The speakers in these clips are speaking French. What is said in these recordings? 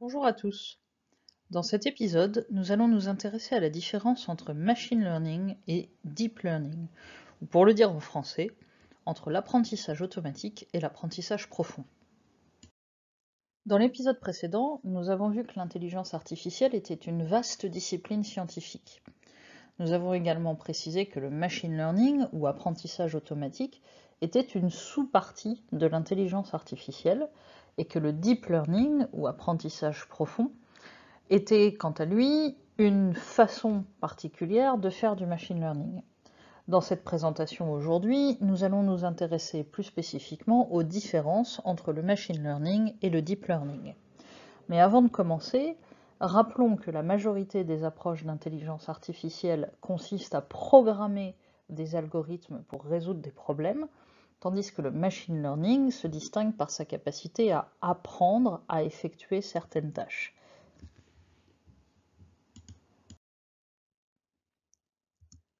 Bonjour à tous. Dans cet épisode, nous allons nous intéresser à la différence entre machine learning et deep learning, ou pour le dire en français, entre l'apprentissage automatique et l'apprentissage profond. Dans l'épisode précédent, nous avons vu que l'intelligence artificielle était une vaste discipline scientifique. Nous avons également précisé que le machine learning, ou apprentissage automatique, était une sous-partie de l'intelligence artificielle, et que le deep learning, ou apprentissage profond, était quant à lui une façon particulière de faire du machine learning. Dans cette présentation aujourd'hui, nous allons nous intéresser plus spécifiquement aux différences entre le machine learning et le deep learning. Mais avant de commencer, rappelons que la majorité des approches d'intelligence artificielle consistent à programmer des algorithmes pour résoudre des problèmes, tandis que le machine learning se distingue par sa capacité à apprendre à effectuer certaines tâches.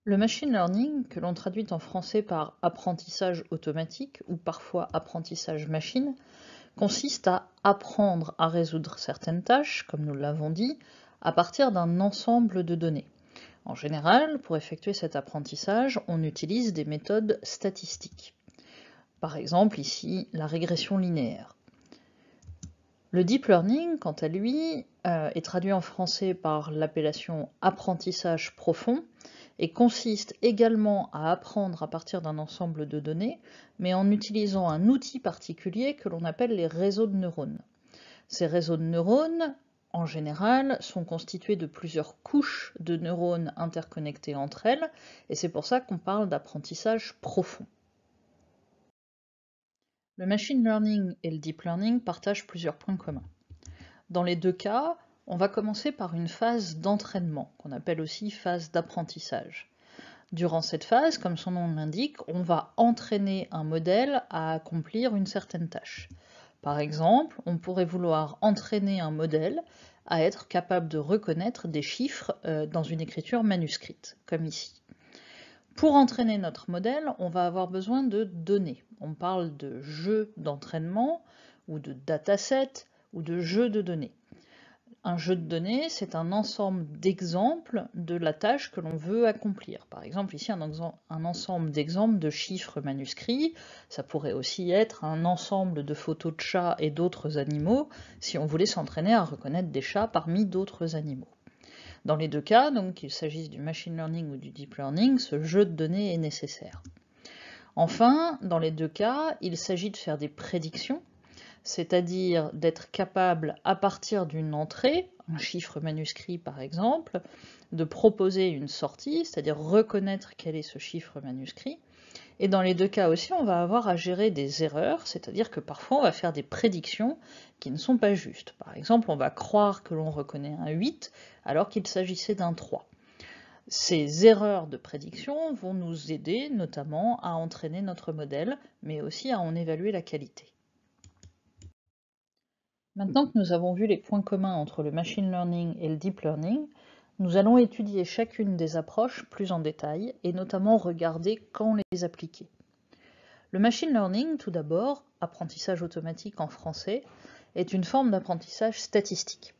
Le machine learning, que l'on traduit en français par apprentissage automatique ou parfois apprentissage machine, consiste à apprendre à résoudre certaines tâches, comme nous l'avons dit, à partir d'un ensemble de données. En général, pour effectuer cet apprentissage, on utilise des méthodes statistiques. Par exemple, ici, la régression linéaire. Le deep learning, quant à lui, euh, est traduit en français par l'appellation apprentissage profond et consiste également à apprendre à partir d'un ensemble de données, mais en utilisant un outil particulier que l'on appelle les réseaux de neurones. Ces réseaux de neurones, en général, sont constitués de plusieurs couches de neurones interconnectés entre elles, et c'est pour ça qu'on parle d'apprentissage profond. Le machine learning et le deep learning partagent plusieurs points communs. Dans les deux cas, on va commencer par une phase d'entraînement, qu'on appelle aussi phase d'apprentissage. Durant cette phase, comme son nom l'indique, on va entraîner un modèle à accomplir une certaine tâche. Par exemple, on pourrait vouloir entraîner un modèle à être capable de reconnaître des chiffres euh, dans une écriture manuscrite, comme ici. Pour entraîner notre modèle, on va avoir besoin de données. On parle de jeu d'entraînement ou de dataset ou de jeu de données. Un jeu de données, c'est un ensemble d'exemples de la tâche que l'on veut accomplir. Par exemple, ici, un, un ensemble d'exemples de chiffres manuscrits. Ça pourrait aussi être un ensemble de photos de chats et d'autres animaux si on voulait s'entraîner à reconnaître des chats parmi d'autres animaux. Dans les deux cas, donc qu'il s'agisse du machine learning ou du deep learning, ce jeu de données est nécessaire. Enfin, dans les deux cas, il s'agit de faire des prédictions, c'est-à-dire d'être capable, à partir d'une entrée, un chiffre manuscrit par exemple, de proposer une sortie, c'est-à-dire reconnaître quel est ce chiffre manuscrit, et dans les deux cas aussi, on va avoir à gérer des erreurs, c'est-à-dire que parfois on va faire des prédictions qui ne sont pas justes. Par exemple, on va croire que l'on reconnaît un 8 alors qu'il s'agissait d'un 3. Ces erreurs de prédiction vont nous aider notamment à entraîner notre modèle, mais aussi à en évaluer la qualité. Maintenant que nous avons vu les points communs entre le machine learning et le deep learning, nous allons étudier chacune des approches plus en détail et notamment regarder quand les appliquer. Le machine learning, tout d'abord, apprentissage automatique en français, est une forme d'apprentissage statistique.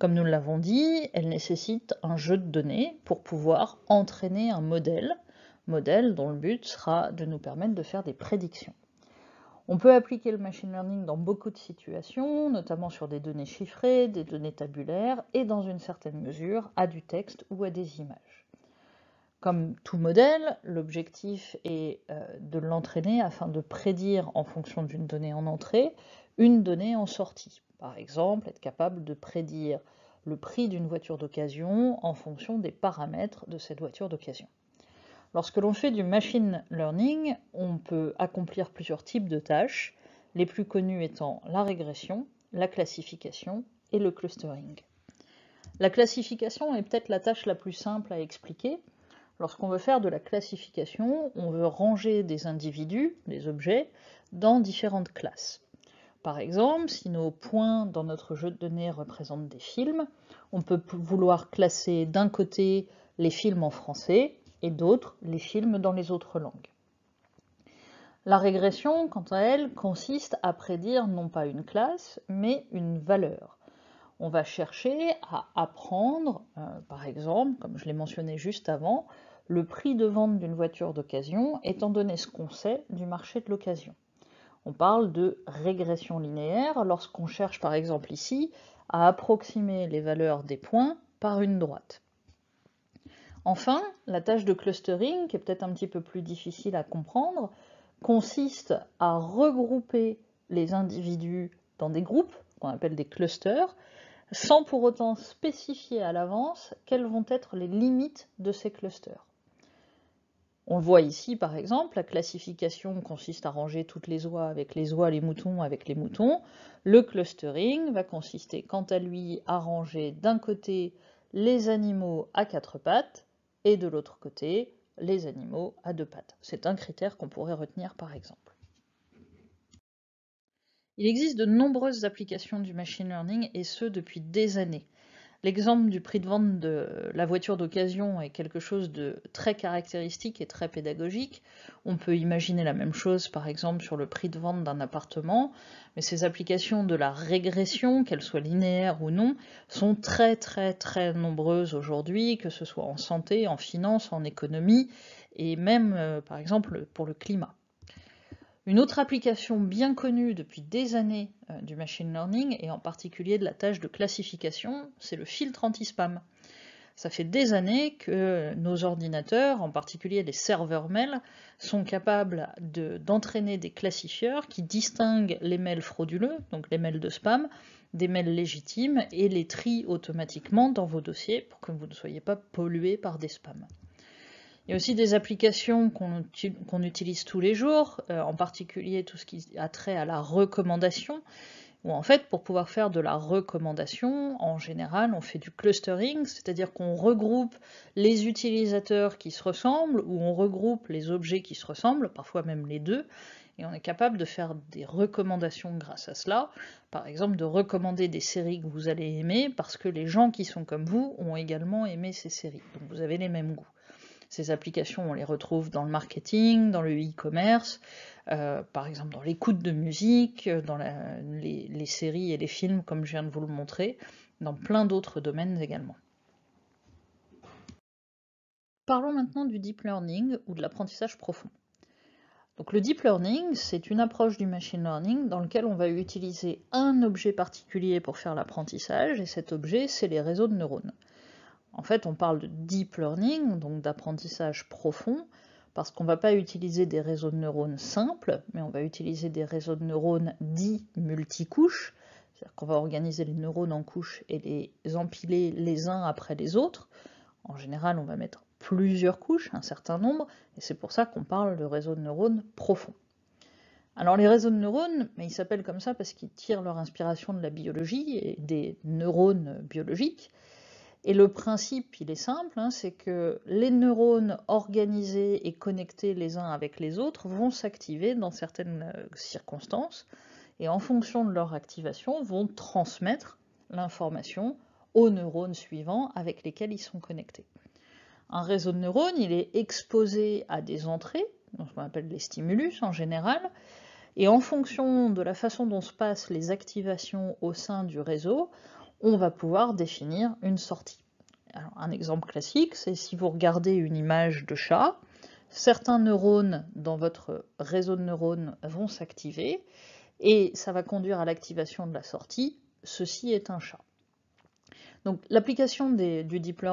Comme nous l'avons dit, elle nécessite un jeu de données pour pouvoir entraîner un modèle, modèle dont le but sera de nous permettre de faire des prédictions. On peut appliquer le machine learning dans beaucoup de situations, notamment sur des données chiffrées, des données tabulaires et dans une certaine mesure à du texte ou à des images. Comme tout modèle, l'objectif est euh, de l'entraîner afin de prédire en fonction d'une donnée en entrée une donnée en sortie. Par exemple, être capable de prédire le prix d'une voiture d'occasion en fonction des paramètres de cette voiture d'occasion. Lorsque l'on fait du machine learning, on peut accomplir plusieurs types de tâches, les plus connues étant la régression, la classification et le clustering. La classification est peut-être la tâche la plus simple à expliquer. Lorsqu'on veut faire de la classification, on veut ranger des individus, des objets, dans différentes classes. Par exemple, si nos points dans notre jeu de données représentent des films, on peut vouloir classer d'un côté les films en français et d'autres les films dans les autres langues. La régression, quant à elle, consiste à prédire non pas une classe, mais une valeur. On va chercher à apprendre, euh, par exemple, comme je l'ai mentionné juste avant, le prix de vente d'une voiture d'occasion étant donné ce qu'on sait du marché de l'occasion. On parle de régression linéaire lorsqu'on cherche par exemple ici à approximer les valeurs des points par une droite. Enfin, la tâche de clustering, qui est peut-être un petit peu plus difficile à comprendre, consiste à regrouper les individus dans des groupes, qu'on appelle des clusters, sans pour autant spécifier à l'avance quelles vont être les limites de ces clusters. On le voit ici par exemple, la classification consiste à ranger toutes les oies avec les oies, les moutons avec les moutons. Le clustering va consister quant à lui à ranger d'un côté les animaux à quatre pattes et de l'autre côté, les animaux à deux pattes. C'est un critère qu'on pourrait retenir par exemple. Il existe de nombreuses applications du machine learning et ce depuis des années. L'exemple du prix de vente de la voiture d'occasion est quelque chose de très caractéristique et très pédagogique. On peut imaginer la même chose par exemple sur le prix de vente d'un appartement, mais ces applications de la régression, qu'elles soient linéaires ou non, sont très très très nombreuses aujourd'hui, que ce soit en santé, en finance, en économie et même euh, par exemple pour le climat. Une autre application bien connue depuis des années euh, du machine learning, et en particulier de la tâche de classification, c'est le filtre anti-spam. Ça fait des années que nos ordinateurs, en particulier les serveurs mail, sont capables d'entraîner des classifieurs qui distinguent les mails frauduleux, donc les mails de spam, des mails légitimes et les trient automatiquement dans vos dossiers pour que vous ne soyez pas pollués par des spams. Il y a aussi des applications qu'on utilise, tous les jours, euh, en particulier tout ce qui a trait à la recommandation, Ou en fait, pour pouvoir faire de la recommandation, en général, on fait du clustering, c'est-à-dire qu'on regroupe les utilisateurs qui se ressemblent, ou on regroupe les objets qui se ressemblent, parfois même les deux, et on est capable de faire des recommandations grâce à cela. Par exemple, de recommander des séries que vous allez aimer parce que les gens qui sont comme vous ont également aimé ces séries. Donc vous avez les mêmes goûts. Ces applications, on les retrouve dans le marketing, dans le e-commerce, euh, par exemple dans l'écoute de musique, euh, dans les, séries et les films, comme je viens de vous le montrer, dans plein d'autres domaines également. Parlons maintenant du deep learning ou de l'apprentissage profond. Donc le deep learning, c'est une approche du machine learning dans laquelle on va utiliser un objet particulier pour faire l'apprentissage, et cet objet, c'est les réseaux de neurones. En fait, on parle de deep learning, donc d'apprentissage profond, parce qu'on ne va pas utiliser des réseaux de neurones simples, mais on va utiliser des réseaux de neurones dits multicouches, c'est-à-dire qu'on va organiser les neurones en couches et les empiler les uns après les autres. En général, on va mettre plusieurs couches, un certain nombre, et c'est pour ça qu'on parle de réseaux de neurones profonds. Alors les réseaux de neurones, mais ils s'appellent comme ça parce qu'ils tirent leur inspiration de la biologie et des neurones biologiques, et le principe, il est simple, hein, c'est que les neurones organisés et connectés les uns avec les autres vont s'activer dans certaines euh, circonstances et en fonction de leur activation vont transmettre l'information aux neurones suivants avec lesquels ils sont connectés. Un réseau de neurones, il est exposé à des entrées, ce qu'on appelle les stimulus en général, et en fonction de la façon dont se passent les activations au sein du réseau, on va pouvoir définir une sortie un exemple classique, c'est si vous regardez une image de chat, certains neurones dans votre réseau de neurones vont s'activer et ça va conduire à l'activation de la sortie. Ceci est un chat. Donc l'application du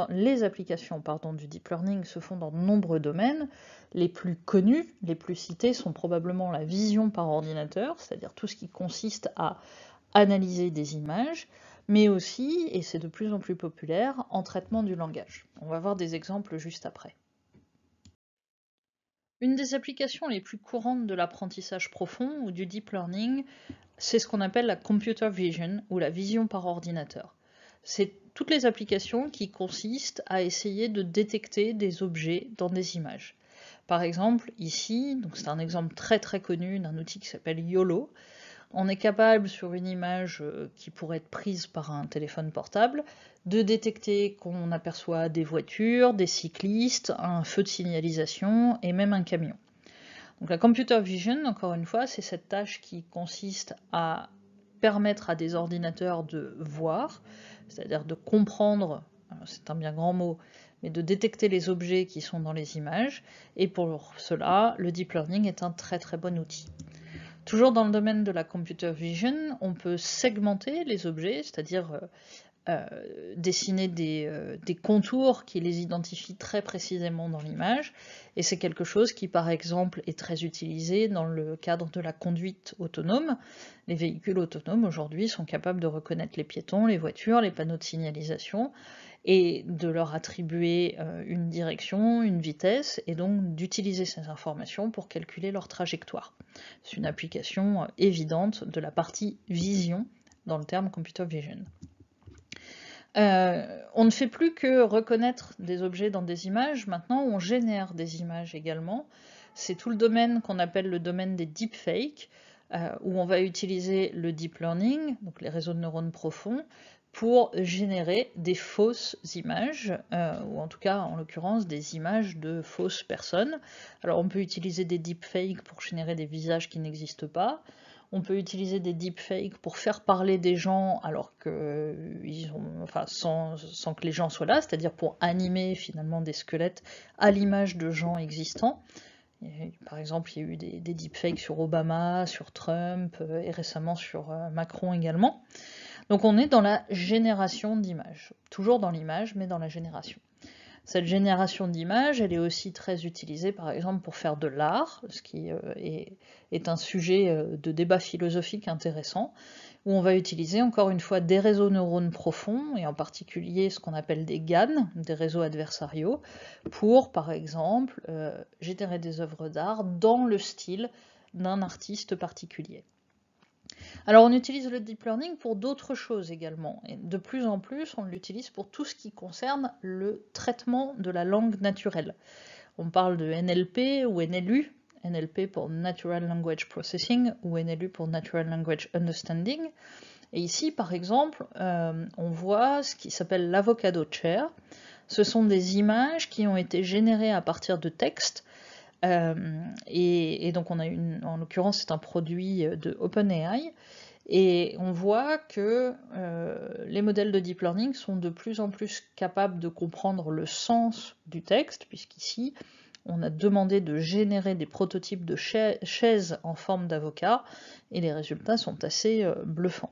les applications du deep learning se font dans de nombreux domaines. Les plus connus, les plus cités sont probablement la vision par ordinateur, c'est-à-dire tout ce qui consiste à analyser des images, mais aussi, et c'est de plus en plus populaire, en traitement du langage. On va voir des exemples juste après. Une des applications les plus courantes de l'apprentissage profond ou du deep learning, c'est ce qu'on appelle la computer vision ou la vision par ordinateur. C'est toutes les applications qui consistent à essayer de détecter des objets dans des images. Par exemple, ici, c'est un exemple très très connu d'un outil qui s'appelle YOLO, on est capable sur une image euh, qui pourrait être prise par un téléphone portable de détecter qu'on aperçoit des voitures, des cyclistes, un feu de signalisation et même un camion. Donc la computer vision, encore une fois, c'est cette tâche qui consiste à permettre à des ordinateurs de voir, c'est-à-dire de comprendre, c'est un bien grand mot, mais de détecter les objets qui sont dans les images. Et pour cela, le deep learning est un très très bon outil. Toujours dans le domaine de la computer vision, on peut segmenter les objets, c'est-à-dire euh, euh, dessiner euh, des, contours qui les identifient très précisément dans l'image. Et c'est quelque chose qui, par exemple, est très utilisé dans le cadre de la conduite autonome. Les véhicules autonomes, aujourd'hui, sont capables de reconnaître les piétons, les voitures, les panneaux de signalisation, et de leur attribuer euh, une direction, une vitesse, et donc d'utiliser ces informations pour calculer leur trajectoire. C'est une application évidente de la partie vision dans le terme computer vision. Euh, on ne fait plus que reconnaître des objets dans des images, maintenant on génère des images également. C'est tout le domaine qu'on appelle le domaine des deepfakes, euh, où on va utiliser le deep learning, donc les réseaux de neurones profonds, pour générer des fausses images, euh, ou en tout cas en l'occurrence des images de fausses personnes. Alors on peut utiliser des deepfakes pour générer des visages qui n'existent pas, on peut utiliser des deepfakes pour faire parler des gens alors que euh, ils ont, enfin, sans, que les gens soient là, c'est-à-dire pour animer finalement des squelettes à l'image de gens existants. par exemple, il y a eu des, deepfakes sur Obama, sur Trump euh, et récemment sur euh, Macron également. Donc on est dans la génération d'images, toujours dans l'image, mais dans la génération. Cette génération d'images, elle est aussi très utilisée par exemple pour faire de l'art, ce qui euh, est, un sujet euh, de débat philosophique intéressant, où on va utiliser encore une fois des réseaux neurones profonds, et en particulier ce qu'on appelle des GAN, des réseaux adversariaux, pour par exemple euh, générer des œuvres d'art dans le style d'un artiste particulier. Alors on utilise le deep learning pour d'autres choses également. Et de plus en plus, on l'utilise pour tout ce qui concerne le traitement de la langue naturelle. On parle de NLP ou NLU, NLP pour Natural Language Processing ou NLU pour Natural Language Understanding. Et ici, par exemple, euh, on voit ce qui s'appelle l'avocado chair. Ce sont des images qui ont été générées à partir de textes euh, et, donc on a une, en l'occurrence c'est un produit euh, de OpenAI. Et on voit que euh, les modèles de deep learning sont de plus en plus capables de comprendre le sens du texte, puisqu'ici, on a demandé de générer des prototypes de chaises en forme d'avocat, et les résultats sont assez bluffants.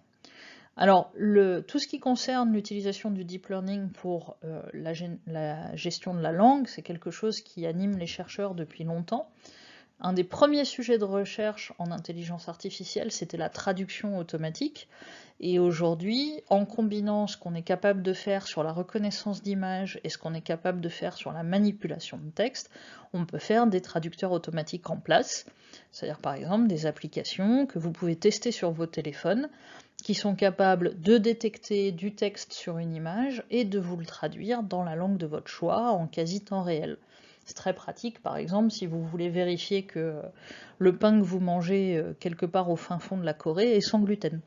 Alors, tout ce qui concerne l'utilisation du deep learning pour euh, la, la, gestion de la langue, c'est quelque chose qui anime les chercheurs depuis longtemps. Un des premiers sujets de recherche en intelligence artificielle, c'était la traduction automatique. Et aujourd'hui, en combinant ce qu'on est capable de faire sur la reconnaissance d'images et ce qu'on est capable de faire sur la manipulation de texte, on peut faire des traducteurs automatiques en place. C'est-à-dire par exemple des applications que vous pouvez tester sur vos téléphones qui sont capables de détecter du texte sur une image et de vous le traduire dans la langue de votre choix en quasi temps réel. C'est très pratique, par exemple, si vous voulez vérifier que euh, le pain que vous mangez euh, quelque part au fin fond de la Corée est sans gluten.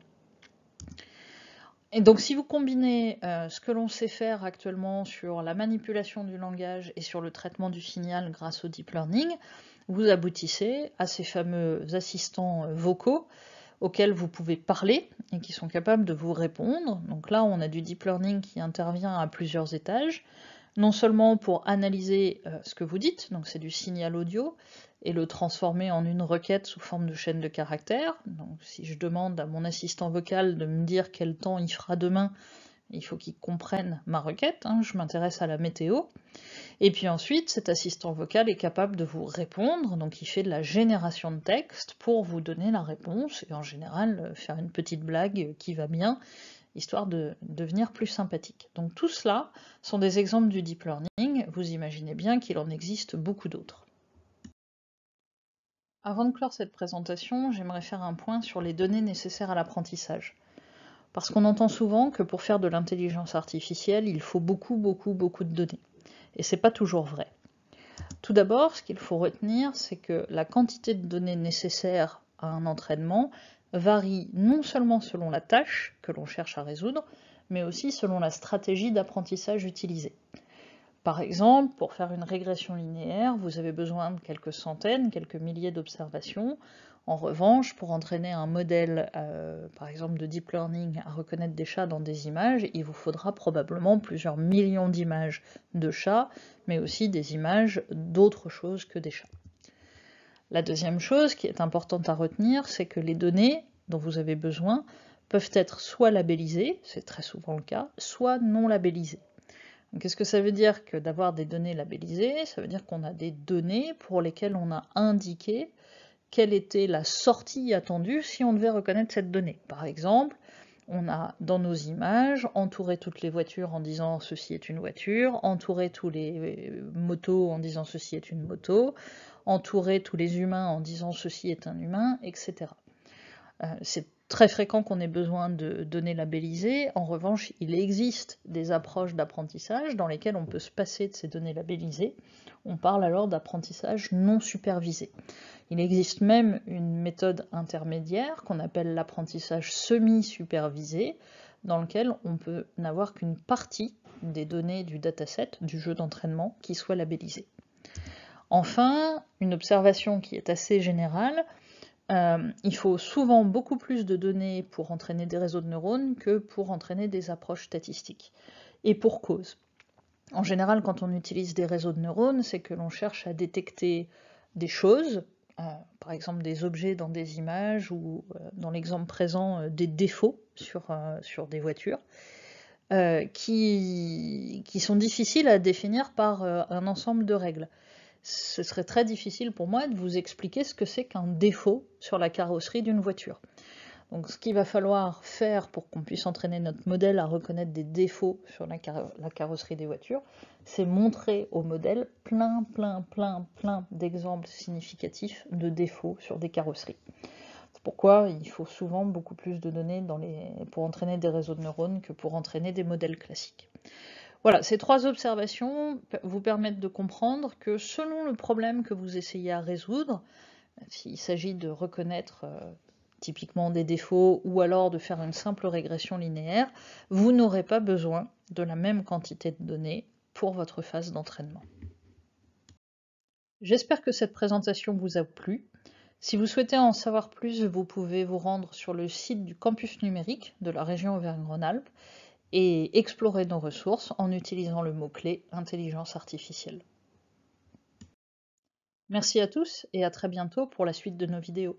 Et donc si vous combinez euh, ce que l'on sait faire actuellement sur la manipulation du langage et sur le traitement du signal grâce au deep learning, vous aboutissez à ces fameux assistants vocaux auxquels vous pouvez parler et qui sont capables de vous répondre. Donc là, on a du deep learning qui intervient à plusieurs étages, non seulement pour analyser euh, ce que vous dites, donc c'est du signal audio, et le transformer en une requête sous forme de chaîne de caractères. Donc si je demande à mon assistant vocal de me dire quel temps il fera demain, il faut qu'il comprenne ma requête, hein, je m'intéresse à la météo. Et puis ensuite, cet assistant vocal est capable de vous répondre, donc il fait de la génération de texte pour vous donner la réponse, et en général euh, faire une petite blague qui va bien, histoire de devenir plus sympathique. Donc tout cela sont des exemples du deep learning, vous imaginez bien qu'il en existe beaucoup d'autres. Avant de clore cette présentation, j'aimerais faire un point sur les données nécessaires à l'apprentissage. Parce qu'on entend souvent que pour faire de l'intelligence artificielle, il faut beaucoup, beaucoup, beaucoup de données. Et ce n'est pas toujours vrai. Tout d'abord, ce qu'il faut retenir, c'est que la quantité de données nécessaire à un entraînement varie non seulement selon la tâche que l'on cherche à résoudre, mais aussi selon la stratégie d'apprentissage utilisée. Par exemple, pour faire une régression linéaire, vous avez besoin de quelques centaines, quelques milliers d'observations, en revanche, pour entraîner un modèle, euh, par exemple de deep learning, à reconnaître des chats dans des images, il vous faudra probablement plusieurs millions d'images de chats, mais aussi des images d'autres choses que des chats. La deuxième chose qui est importante à retenir, c'est que les données dont vous avez besoin peuvent être soit labellisées, c'est très souvent le cas, soit non labellisées. Qu'est-ce que ça veut dire que d'avoir des données labellisées Ça veut dire qu'on a des données pour lesquelles on a indiqué quelle était la sortie attendue si on devait reconnaître cette donnée. Par exemple, on a dans nos images entouré toutes les voitures en disant ceci est une voiture, entouré tous les euh, motos en disant ceci est une moto, entouré tous les humains en disant ceci est un humain, etc très fréquent qu'on ait besoin de données labellisées. En revanche, il existe des approches d'apprentissage dans lesquelles on peut se passer de ces données labellisées. On parle alors d'apprentissage non supervisé. Il existe même une méthode intermédiaire qu'on appelle l'apprentissage semi-supervisé, dans lequel on peut n'avoir qu'une partie des données du dataset, du jeu d'entraînement, qui soit labellisée. Enfin, une observation qui est assez générale, euh, il faut souvent beaucoup plus de données pour entraîner des réseaux de neurones que pour entraîner des approches statistiques. Et pour cause. En général, quand on utilise des réseaux de neurones, c'est que l'on cherche à détecter des choses, euh, par exemple des objets dans des images ou euh, dans l'exemple présent des défauts sur, des voitures, qui, sont difficiles à définir par un ensemble de règles ce serait très difficile pour moi de vous expliquer ce que c'est qu'un défaut sur la carrosserie d'une voiture. Donc ce qu'il va falloir faire pour qu'on puisse entraîner notre modèle à reconnaître des défauts sur la, carrosserie des voitures, c'est montrer au modèle plein, plein, plein, plein d'exemples significatifs de défauts sur des carrosseries. C'est pourquoi il faut souvent beaucoup plus de données pour entraîner des réseaux de neurones que pour entraîner des modèles classiques. Voilà, ces trois observations vous permettent de comprendre que selon le problème que vous essayez à résoudre, s'il s'agit de reconnaître euh, typiquement des défauts ou alors de faire une simple régression linéaire, vous n'aurez pas besoin de la même quantité de données pour votre phase d'entraînement. J'espère que cette présentation vous a plu. Si vous souhaitez en savoir plus, vous pouvez vous rendre sur le site du campus numérique de la région Auvergne-Rhône-Alpes et explorer nos ressources en utilisant le mot-clé intelligence artificielle. Merci à tous et à très bientôt pour la suite de nos vidéos.